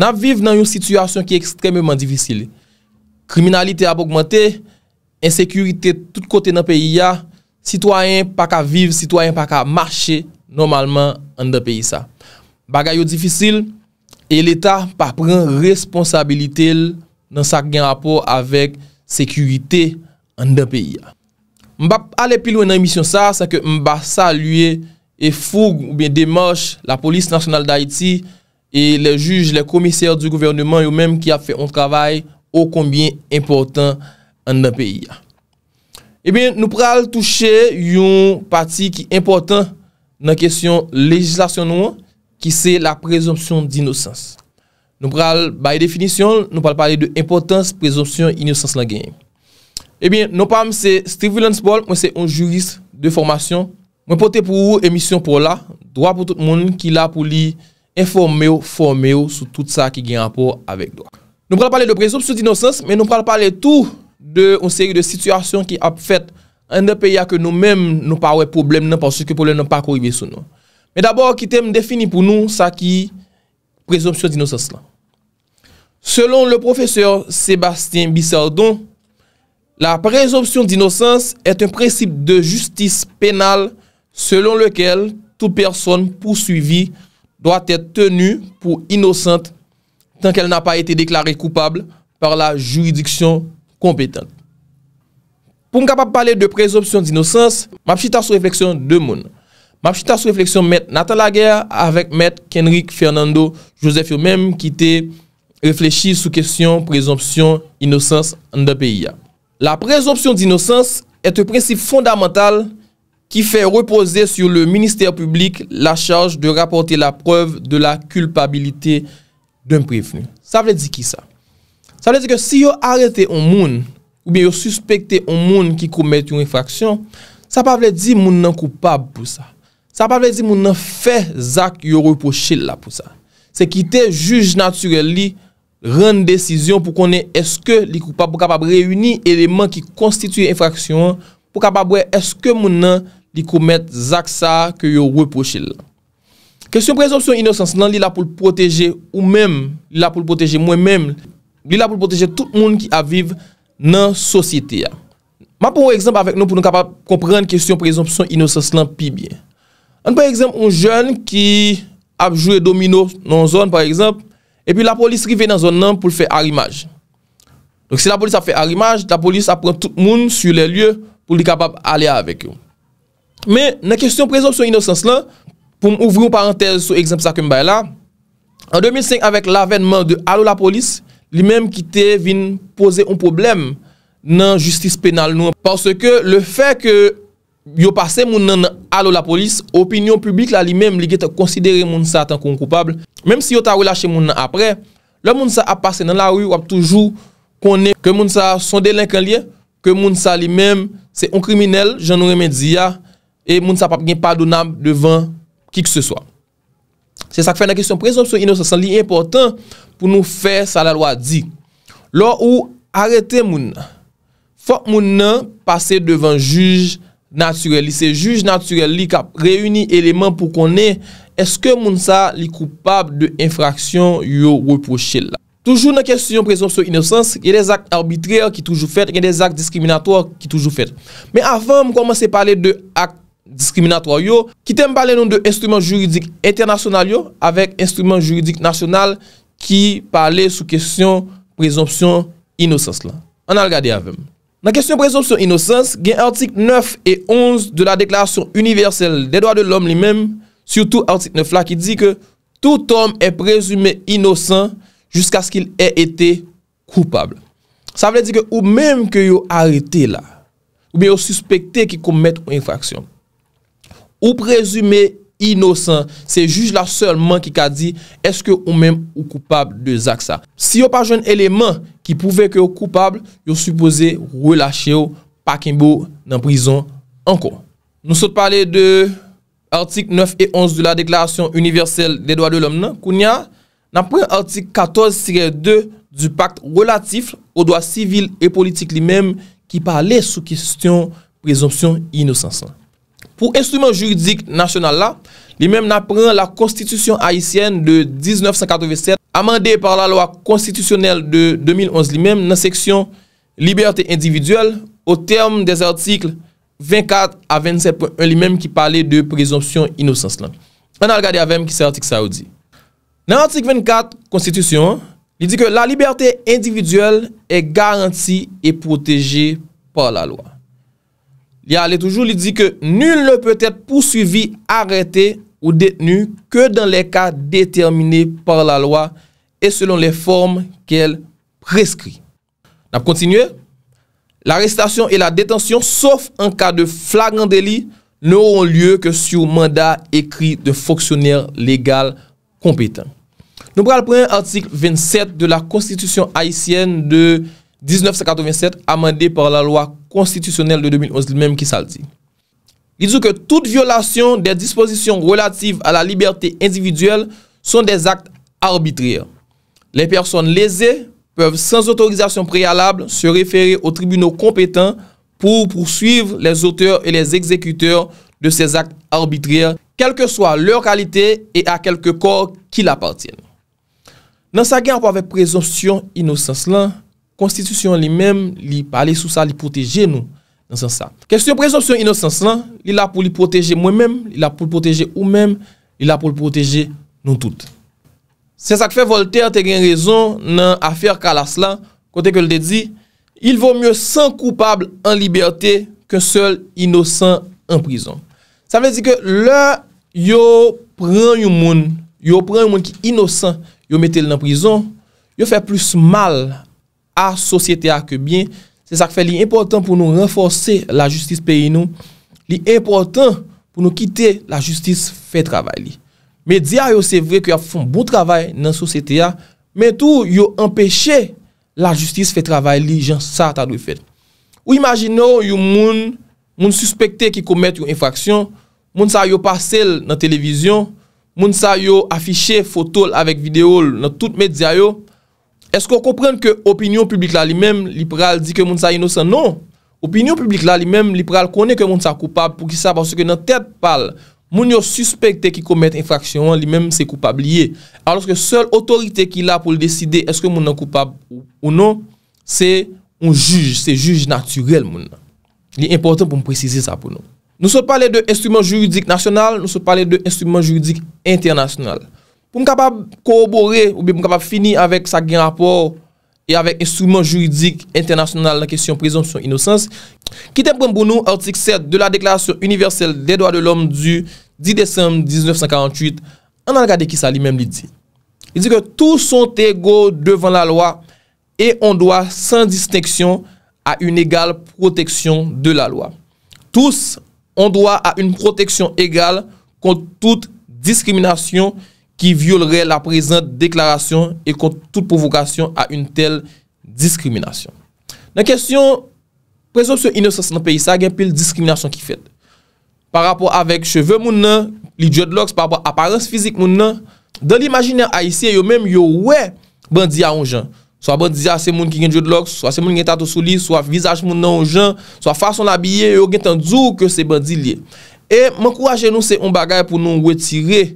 Nap viv nan yon situasyon ki ekstrememan divisil. Kriminalite apogmante, ensekurite tout kote nan peyi ya, sitwayen pa ka viv, sitwayen pa ka mache, normalman an den peyi sa. Bagay yo divisil, e l'Etat pa pren responsabilite nan sak gen apo avek sekurite an den peyi ya. Mbap ale pilwen nan misyon sa, sa ke mba salye e foug ou ben demosh la Polis Nasyonal da Haiti et les juges, les commissaires du gouvernement, ou même qui a fait un travail ô combien important en un pays. Eh bien, nous parlons toucher une partie qui est importante dans la question législationnelle, qui c'est la présomption d'innocence. Nous parlons, by definition, nous parlons de l'importance de la présomption d'innocence. Eh bien, nous parlons de Stripulence Ball, moi c'est un juriste de formation, moi porté pour une émission pour l'art, droit pour tout le monde, qui l'a pour l'art, informè ou formè ou sou tout sa ki gen apò avèk doak. Nou pral pale de prezoption d'innosans, men nou pral pale tout de un seri de situasyon ki ap fèt an de peya ke nou mèm nou pa wè problem nan pa chèkè problem nan pa kouybe sou nou. Men d'abord ki tem defini pou nou sa ki prezoption d'innosans la. Selon le professeur Sébastien Bissardon, la prezoption d'innosans et un precipe de justice penal selon lekel tout person poursuivi prezoption. doit ete tenu pou inosante tanke el na pa ete deklare koupable par la juridiksyon kompetente. Pou m kapap pale de prezoption di inosance, m ap chita sou refleksyon de moun. M ap chita sou refleksyon met Natal Aguerre avèk met Kenrik Fernando Josefio Mem ki te reflechi sou kesyon prezoption inosance an de peyi ya. La prezoption di inosance ete prinsip fondamental ki fè repose sur le minister publik la charge de raporte la preuve de la culpabilite d'un prevenu. Sa vle di ki sa? Sa vle di ke si yo arete ou moun, ou bi yo suspecte ou moun ki koumet yon infraksyon, sa vle di moun nan koupab pou sa. Sa vle di moun nan fè zak yo reproche la pou sa. Se ki te juj natureli ren desisyon pou konen eske li koupab pou kapab reuni eleman ki konstituye infraksyon, pou kapab we eske moun nan repose. li koumet zaksa ke yo wè pochè la. Kèsyon prezopsyon inosans lan li la pou l'proteje ou mèm, li la pou l'proteje mwen mèm, li la pou l'proteje tout moun ki aviv nan sosyte ya. Ma pou eksemp avèk nou pou nou kapap komprenn kèsyon prezopsyon inosans lan pi bie. An pou eksemp un joun ki apjou e domino nan zon par eksemp, epi la polis rive nan zon nan pou l'fè arimaj. Donc si la polis apfè arimaj, la polis apfè tout moun sou lè lye pou li kapap alè avèk yo. Men, nan kesyon prezopsyon inosans lan, pou m ouvri ou parantez sou eksemp sa kem bay la, an 2005 avèk la venman de alo la polis, li menm ki te vin pose un problem nan justice penal nou. Parce ke le fè ke yo pase moun nan alo la polis, opinyon publik la li menm li geta konsidere moun sa tan kon koupable. Menm si yo ta wè la che moun nan apre, la moun sa ap pase nan la wè wap toujou konen ke moun sa son delinkan li, ke moun sa li menm se on kriminel, jan nou remè diya, ah, E moun sa pap gen pa donan devan ki ke se so. Se sa k fe nan kesyon prezonsyon inosansan li important pou nou fe sa la lo a di. Lo ou arete moun. Fok moun nan pase devan juj natureli. Se juj natureli kap reyuni eleman pou konen. Eske moun sa li koupab de infraksyon yo weproche la. Toujou nan kesyon prezonsyon inosansan, gen des ak arbitre ki toujou fet, gen des ak diskriminato ki toujou fet. Men avan mou komanse pale de ak. Diskriminatroy yo Ki tem pale nou de instrument juridik Internasyonal yo Avèk instrument juridik nasyonal Ki pale sou kesyon Prezoption inosens la An al gade avèm Nan kesyon prezoption inosens Gen artik 9 et 11 De la deklarasyon universel De doa de l'om li mèm Soutou artik 9 la Ki di ke Tout om e prezume inosens Juska skil e ete Koupable Sa vle di ke Ou mèm ke yo arete la Ou mèm yo suspecte Ki komet ou infraksyon Ou prezume inosan, se juj la sol man ki ka di, eske ou mem ou koupable de zak sa. Si yo pa joun eleman ki pouve ke ou koupable, yo supose relache ou pakimbo nan prizon anko. Nou sot pale de artik 9 et 11 de la Deklarasyon Universelle des Dois de l'Homme non? nan, kou nya nan pre artik 14 sire 2 du Pakt Relatif ou Dois Sivil et Politique li men ki pale sou kestyon prezumsyon inosansan. Pou instrument juridik nasyonal la, li mem nan pran la konstitusyon haisyen de 1987 amande par la loa konstitusyonel de 2011 li mem nan seksyon Liberté individuelle ou term des artike 24 a 27.1 li mem ki pale de prezomsyon inosans lan. An al gade avèm ki se artike saoudi. Nan artike 24 konstitusyon, li di ke la Liberté individuelle e garanti e proteje par la loa. il allait toujours lui dit que nul ne peut être poursuivi, arrêté ou détenu que dans les cas déterminés par la loi et selon les formes qu'elle prescrit. On continue. L'arrestation et la détention, sauf en cas de flagrant délit, n'auront lieu que sur mandat écrit de fonctionnaire légal compétent. Nous prenons prendre article 27 de la Constitution haïtienne de 1987, amendé par la loi de 2011, il mèm ki sa l'di. Lidou ke tout violasyon de disposisyon relatif a la liberté individuelle son des actes arbitrières. Les personnes lésées peuvent sans autorisation préalable se référer au tribunal compétent pour poursuivre les auteurs et les exécuteurs de ces actes arbitrières quel que soit leur qualité et à quelques corps qui l'appartiennent. Nan sa genre parve présomption innocesse lè, Konstitusyon li mèm li pale sou sa li proteje nou nan san sa. Kèsyon presopsyon inosans lan, li la pou li proteje mwen mèm, li la pou li proteje ou mèm, li la pou li proteje nou tout. Se sak fe Voltaire te gen rezon nan afer kalas lan, kote ke l de di, il vò myo san koupable an liberte ke sol inosans an prizon. Sa mè di ke le yo pran yon moun, yo pran yon moun ki inosans, yo mette l nan prizon, yo fe plus mal an a sosyete a kebyen, se sak fe li importan pou nou renfose la justis peye nou, li importan pou nou kite la justis fe travay li. Medya yo se vre ki a fon bon travay nan sosyete a, men tou yo empeshe la justis fe travay li jan sa ta dou e fed. Ou imagino yo moun, moun suspecte ki komet yo infraksyon, moun sa yo pasel nan televizyon, moun sa yo afishe fotol avek video nan tout medya yo, Esko komprende ke opinyon publik la li mem, li pral di ke moun sa inosan? Non. Opinyon publik la li mem, li pral kone ke moun sa koupab pou ki sa parce ke nan tèp pal, moun yo suspecte ki komet infraksyon, li mem se koupab liye. Aloske seul otorite ki la pou le deside eske moun nan koupab ou non, se un juj, se juj naturel moun nan. Li important pou mprezize sa pou nou. Nou se pale de instrument juridik nasyonal, nou se pale de instrument juridik internasyonal. pou m kapab korobore ou bi m kapab fini avek sa gen rapor e avek instrument juridik internasyonal nan kesyon prezonsyon inosans, ki tempon bonou artik 7 de la deklarasyon universel de doa de l'om du 10 desemm 1948 anan kade ki sa li menm li di. Il di ke tous son tego devan la loa e on doa san disteksyon a un egal proteksyon de la loa. Tous on doa a un proteksyon egal kont tout diskriminasyon ki viol re la prezant deklarasyon e kont tout provokasyon a un tel diskriminasyon. Nan kestyon, prezant sou inosans nan peyi, sa gen pel diskriminasyon ki fed. Par rapport avek cheve moun nan, li diodloks, par rapport aparense fizik moun nan, dan li imagini a isi, yo menm yo we bandiya anjan. So a bandiya se moun ki gen diodloks, so a se moun gen tatou souli, so a vizaj moun nan anjan, so a fason la biye, yo gen tan djou ke se bandilye. E mankourajen nou se on bagay pou nou wetire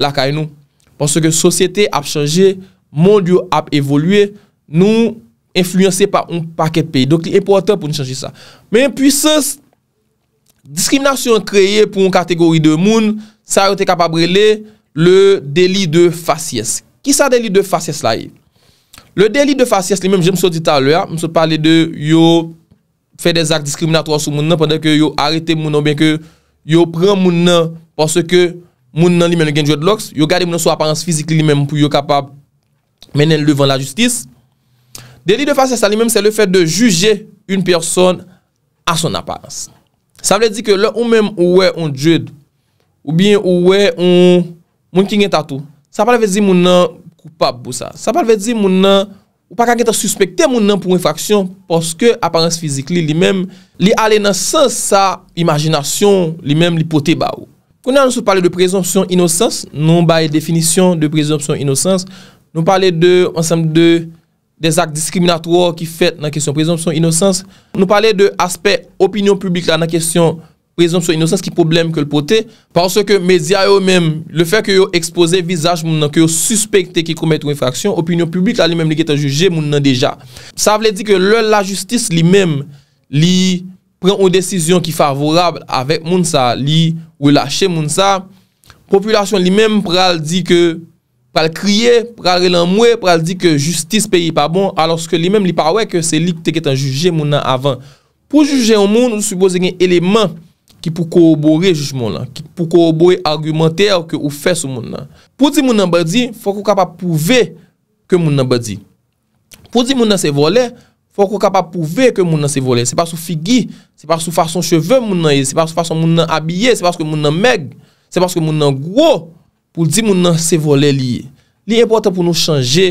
la kay nou. Ponso ke sosyete ap chanje, mond yo ap evolwe, nou influyansye pa un paket pey. Donk li importan pou nou chanje sa. Men pwis se, diskriminasyon kreye pou un kategori de moun, sa yo te kapabre le, le deli de fasies. Ki sa deli de fasies la e? Le deli de fasies li menm, jen msou dit alwe, msou pale de yo fey desak diskriminatroy sou moun nan, panden ke yo arete moun nan, ben ke yo pren moun nan, ponso ke moun nan li men le gen djwed loks, yo gade moun nan sou aparense fizik li men pou yo kapab menen levan la justis. Deli de fasyen sa li men, se le fè de juje un person a son aparense. Sa vle di ke le ou men ou wey un djwed, ou bien ou wey un moun ki gen tatou, sa pal ve di moun nan koupab bo sa. Sa pal ve di moun nan, ou pa ka gen ta suspecte moun nan pou enfraksyon, poske aparense fizik li men li ale nan san sa imajinasyon li men li pote ba ou. Kounen an sou pale de prezomsyon inosans, nou baye definisyon de prezomsyon inosans, nou pale de ansam de des ak diskriminator ki fet nan kesyon prezomsyon inosans, nou pale de aspek opinyon publik la nan kesyon prezomsyon inosans ki problem ke l pote, panso ke media yo menm le fek yo expose vizaj moun nan ke yo suspecte ki koumet ou infraksyon, opinyon publik la li menm li ketan juje moun nan deja. Sa vle di ke l la justis li menm li... pren ou desisyon ki favorab avek moun sa li ou lache moun sa, populasyon li men pral di ke pral kriye, pral relamwe, pral di ke justice peyi pa bon, aloske li men li parwe ke se li teke tan juje moun nan avan. Po juje moun, nou souboz e gen eleman ki pou koubore jujmon lan, ki pou koubore argumenter ke ou fes moun nan. Po di moun nan ba di, fok ou kapap pouve ke moun nan ba di. Po di moun nan se vole, fok ou kapap pouve ke moun nan se vole. Se pas ou figi, Se pa sou fason cheve moun nan ye, se pa sou fason moun nan abye, se pa sou moun nan meg, se pa sou moun nan gwo pou di moun nan se vole liye. Liye impotant pou nou chanje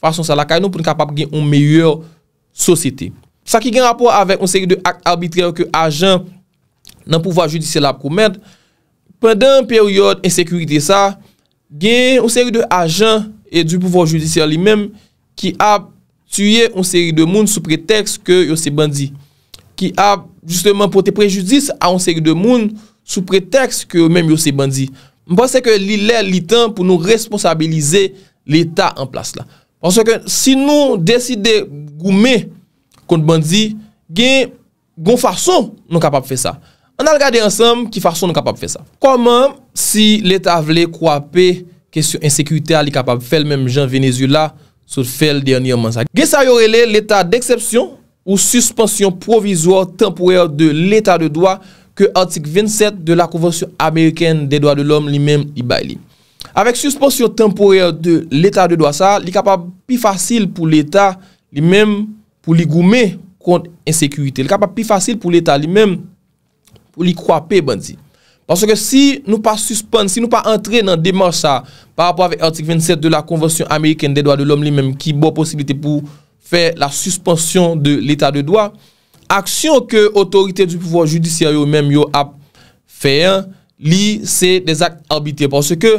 fason sa lakay nou pou nou kapap gen yon meyoyor sosite. Sa ki gen rapor avek yon seri de ak arbitre yo ke ajan nan pouvo a judise la pou mèd. Pendan peryode ensekurite sa, gen yon seri de ajan e du pouvo a judise li mèm ki ap tuye yon seri de moun sou pretext ke yo se bandi. Ki ap... Justeman pote prejudis a onseg de moun sou preteks ke mèm yo se bandi. Mpwese ke li lè liten pou nou responsabilize l'Etat an plas la. Pwese ke si nou deside goume kont bandi, gen goun fason nou kapap fe sa. An al gade ansem ki fason nou kapap fe sa. Koman si l'Etat vle kwape kesyon insekwite al li kapap fel mèm jan venezula sou fel dènyan mansa. Gen sa yorele l'Etat d'eksepsyon. ou suspensyon provizor temporel de l'Etat de Dwa ke Antik 27 de la Konvensyon Ameriken de Dwa de l'Om li men li bay li. Avek suspensyon temporel de l'Etat de Dwa sa, li kapap pi fasil pou l'Etat li men pou li goume kont insekurite. Li kapap pi fasil pou l'Etat li men pou li kwape bandi. Panso ke si nou pa suspens, si nou pa entre nan deman sa par rapport avek Antik 27 de la Konvensyon Ameriken de Dwa de l'Om li men ki bo posibilite pou fè la suspensyon de l'état de doa, aksyon ke otorite du pouvoi judisyen yo mèm yo ap fèyen, li se dezak arbitre, porsè ke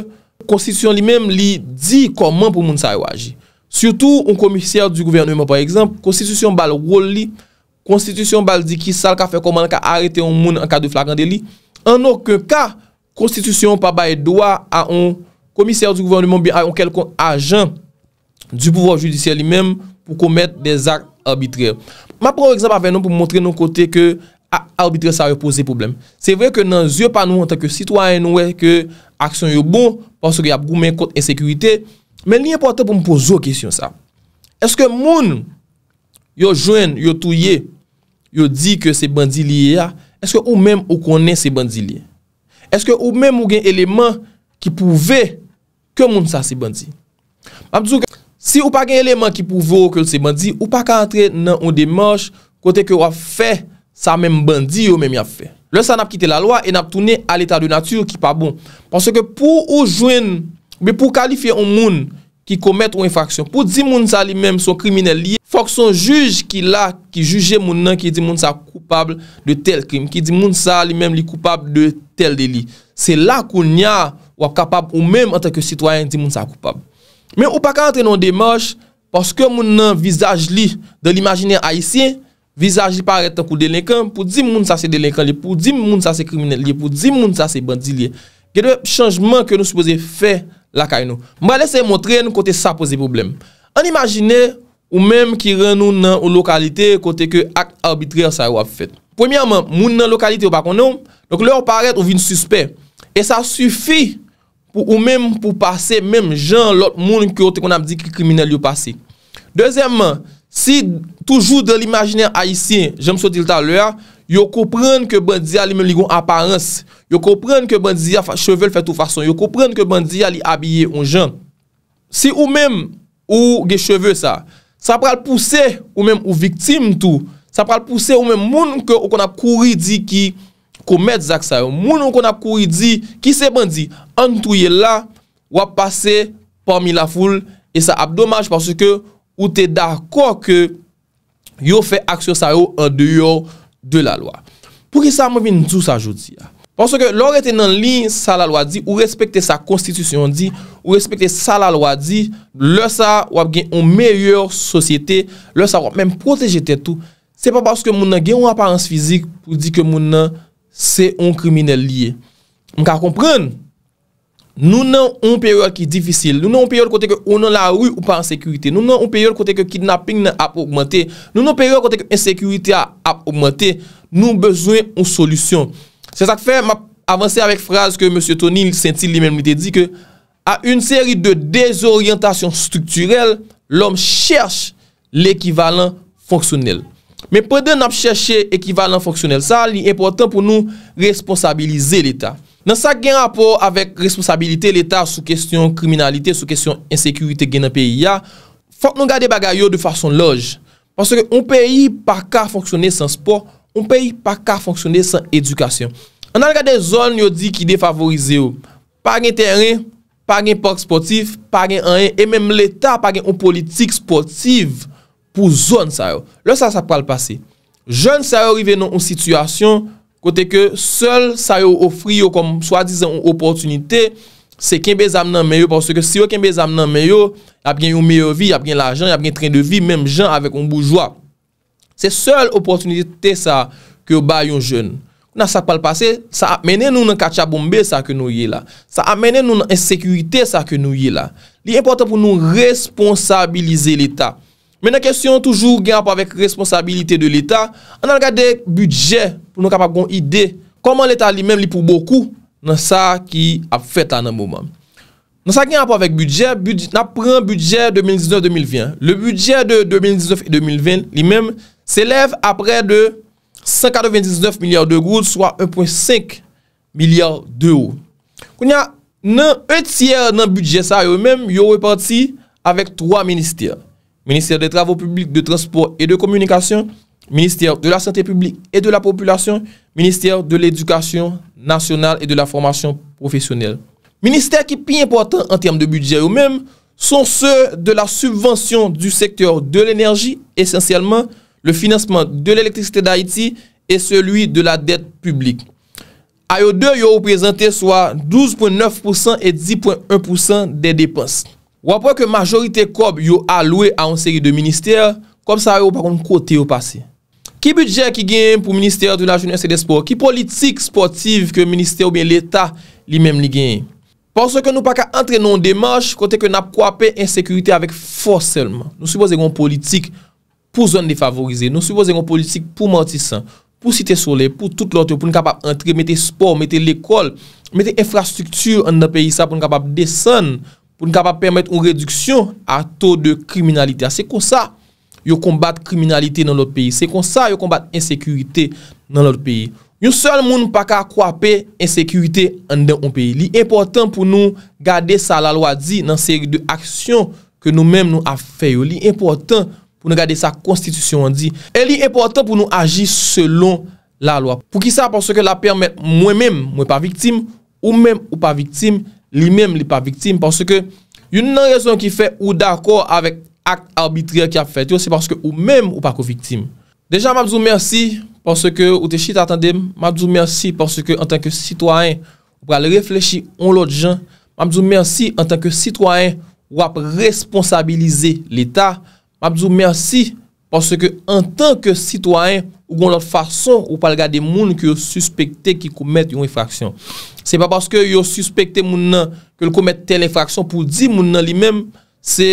konstitusyon li mèm li di koman pou moun sa yo aji. Soutou, ou komisyèr du gouvernement, par exemple, konstitusyon bal wol li, konstitusyon bal di ki sal ka fè koman, ka arete yon moun an ka de flagande li, an nou ke ka, konstitusyon pa baye doa, a on komisyèr du gouvernement, a yon kel kon ajan, du pouvoi judisyen li mèm, pou komet desak arbitre. Ma pou eksemp avè nou pou mwontre nou kote ke ah, arbitre sa repose poublem. Se vè ke nan zyo panou an tanke sitwany nou wè ke aksyon yo bon, panso ki ap goumen kont e sekurite. Men li yon pou atè pou mwpou zo kesyon sa. Eske moun yo jwen, yo touye, yo di ke se bandi liye ya, ah, eske ou mèm ou konen se bandi liye? Eske ou mèm ou gen eleman ki pouve ke moun sa se bandi? Si ou pa gen lèman ki pou vò kèl se bandi, ou pa ka antre nan ou demanj kote kè ou a fè sa mèm bandi ou mèm ya fè. Lè sa nap kite la lwa e nap toune al etat de naty ou ki pa bon. Pansè ke pou ou jwen, be pou kalife yon moun ki komet ou infraksyon, pou di moun sa li mèm son krimine li, fòk son juj ki la ki juje moun nan ki di moun sa koupabl de tel krim, ki di moun sa li mèm li koupabl de tel deli. Se la koun ya wap kapab ou mèm ante ke sitwayen di moun sa koupabl. Men ou pa ka antre nan demaj, paske moun nan vizaj li, de l'imagine aisyen, vizaj li paret tan kou delenkan, pou di moun sa se delenkan li, pou di moun sa se krimine li, pou di moun sa se bandili li. Gè dè chanjman ke nou suppose fè la kay nou. Mba lese moutre nou kote sa pose problem. An imagine ou menm ki ren nou nan ou lokalite, kote ke ak arbitre sa wap fèt. Premiyaman, moun nan lokalite ou pa kon nou, nou klo parèt ou vin suspect. E sa sufi... pou ou mèm pou pase mèm jan lòt moun kyo te kon ap di ki krimine li yo pase. Dezyèmman, si toujou de l'imajinè a yisi, jèm so dil talòa, yo kouprenn ke bandiya li mèm li gon aparense, yo kouprenn ke bandiya cheve l fè tou fason, yo kouprenn ke bandiya li abye yon jan. Si ou mèm ou ge cheve sa, sa pral pousse ou mèm ou viktim tou, sa pral pousse ou mèm moun kyo ou kon ap kouri di ki komèd zak sa yo. Moun nou kon ap kouri di ki se ban di, an tou ye la wap pase pomi la foul e sa ap domaj porsi ke ou te dakor ke yo fè aksyon sa yo an deyo de la loa. Pou ki sa moun vin djous a jodi ya? Porsi ke lor ete nan lin sa la loa di ou respekte sa konstitusyon di ou respekte sa la loa di lor sa wap gen yon meyye sosyete, lor sa wap men proteje te tou. Se pa porsi ke moun nan gen yon aparense fizik pou di ke moun nan Se yon krimine liye. M ka kompren, nou nan yon periode ki difisil, nou nan yon periode kote ke ou nan la ou ou pa an sekurite, nou nan yon periode kote ke kidnapping nan ap augmente, nou nan yon periode kote ke an sekurite ap augmente, nou bezwen yon solusyon. Se sak fe, ma avanse avek fraz ke M. Tony Sentil li menmite di ke, a yon seri de dezorientasyon strukturel, l'om chers l'ekivalen fonksyonel. Men pre de nan ap chèche ekivalant fonksyonel sa, li important pou nou responsabilize l'Etat. Nan sa gen rapor avèk responsabilite l'Etat sou kèsyon kriminalite, sou kèsyon insekurite gen an peyi ya, fòk nou gade bagay yo de fason loj. Pansè ki an peyi pa ka fonksyonel san sport, an peyi pa ka fonksyonel san edukasyon. An al gade zon yo di ki defavorize yo. Pag en terren, pag en port sportif, pag en anen, e menm l'Etat pag en an politik sportiv. pou zon sa yo. Lo sa sa pal pase. Joun sa yo rive nou an sityasyon, kote ke sol sa yo ofri yo, kom swa dizan, an opotunite, se ken bez am nan meyo, pwoske se yo ken bez am nan meyo, ap gen yon meyo vi, ap gen la jan, ap gen tren de vi, menm jan avek an boujwa. Se sol opotunite sa, ke yo bay yon joun. Na sa pal pase, sa ap mene nou nan kachabombe, sa ke nou ye la. Sa ap mene nou nan ensekurite, sa ke nou ye la. Li important pou nou responsabilize l'Etat. Men nan kesyon toujou gen ap avèk responsabilite de l'Etat, an nan gadek budget pou nou kap ap kon ide koman l'Etat li men li pou boku nan sa ki ap fèt an nan mouman. Nan sa gen ap avèk budget, nan pren budget 2019-2020. Le budget de 2019-2020 li men s'elev apre de 529 milyard de gout swa 1.5 milyard de ou. Koun ya nan etier nan budget sa yo men, yo wè parti avèk 3 ministeri. ministère des Travaux publics, de Transport et de Communication, ministère de la Santé publique et de la Population, ministère de l'Éducation nationale et de la Formation professionnelle. Ministères qui plus importants en termes de budget eux-mêmes sont ceux de la subvention du secteur de l'énergie, essentiellement le financement de l'électricité d'Haïti et celui de la dette publique. E ils 2 représenté soit 12,9% et 10,1% des dépenses. Wapwen ke majorite kob yo alwe a on seri de minister, kob sa yo par kon kote yo pase. Ki budget ki gen pou minister ou la jounesse de sport, ki politik sportive ke minister ou ben l'Etat li mem li gen? Ponson ke nou pa ka entre non demanche kote ke nap kwape ensekurite avèk fòselman. Nou soubozè yon politik pou zon defavorize, nou soubozè yon politik pou mortisan, pou site sole, pou tout lote, pou nou kapap entre, mette sport, mette l'ekol, mette infrastrukture an nan peyi sa pou nou kapap desen pou nou kapap permet ou reduksyon a to de kriminalite. Se kon sa, yo kombat kriminalite nan lot peyi. Se kon sa, yo kombat insekurite nan lot peyi. Yon sol moun pa ka kwape insekurite an den ou peyi. Li important pou nou gade sa la loi di nan seri de aksyon ke nou men nou a feyo. Li important pou nou gade sa konstitusyon di. E li important pou nou agi selon la loi. Pou ki sa, pou se ke la permet mwen men, mwen pa viktim, ou men ou pa viktim, li menm li pa viktim, porske yon nan rezon ki fè ou d'akor avèk ak arbitriè ki ap fèt yo, se porske ou menm ou pa kou viktim. Dejan, mabzou mersi, porske ou te chi tatandem, mabzou mersi, porske an tanke sitwany, ou pral reflechi on lòt jan, mabzou mersi, an tanke sitwany, wap responsabilize l'Etat, mabzou mersi, Parce que en tant que citoyen, ou gon lote fason, ou pal gade moun ki yo suspecte ki koumete yon infraksyon. Se pa parce que yo suspecte moun nan, ki yo koumete tel infraksyon, pou di moun nan li men, se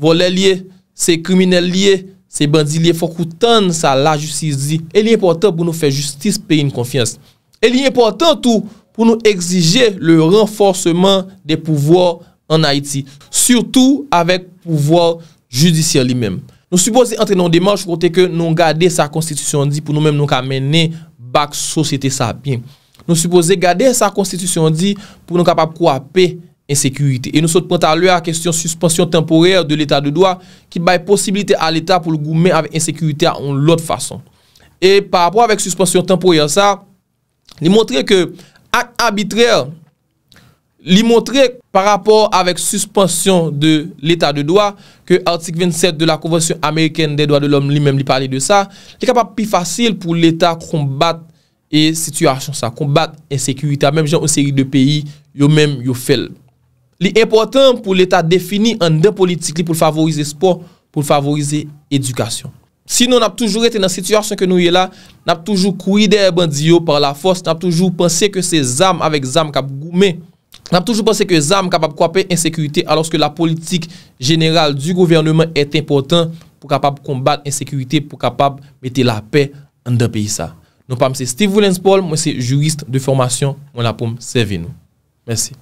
vole liye, se krimine liye, se bandiliye, fokou tan sa la justice di. El yi important pou nou fe justice pe yon konfians. El yi important pou nou exige le renforceman de pouvoi an Haiti, surtout avek pouvoi judisyen li men. Nou supose entrenan deman chvote ke nou gade sa konstitusyon di pou nou menm nou kamene bak sosyete sa apyen. Nou supose gade sa konstitusyon di pou nou kapap kwape ensekurite. E nou sot prant aloe a kestyon suspensyon temporel de l'Etat de doa ki baye posibilite a l'Etat pou l'goumen ave ensekurite an l'ot fason. E pa apwa avek suspensyon temporel sa, li montre ke ak arbitreur, Li montre par rapport avèk suspansyon de l'état de doa, ke artik 27 de la konvonsyon Ameriken de doa de l'om li mèm li pale de sa, li kapap pi fasil pou l'état konbat e situasyon sa, konbat e sekurita, mèm jan ou seri de peyi, yo mèm yo fel. Li important pou l'état defini an de politik li pou favorize sport, pou favorize edukasyon. Si nou nap toujou ete nan situasyon ke nou ye la, nap toujou kouide e bandiyo par la fos, nap toujou pense ke se zame avèk zame kap goume, N ap toujou pwese ke zam kapap kwape insekurite aloske la politik general du gouvernement ete important pou kapap kombat insekurite pou kapap mete la pey an de pey sa. Nou pam se Steve Williams Paul, mwen se jurist de formasyon, mwen ap poum serve nou. Mersi.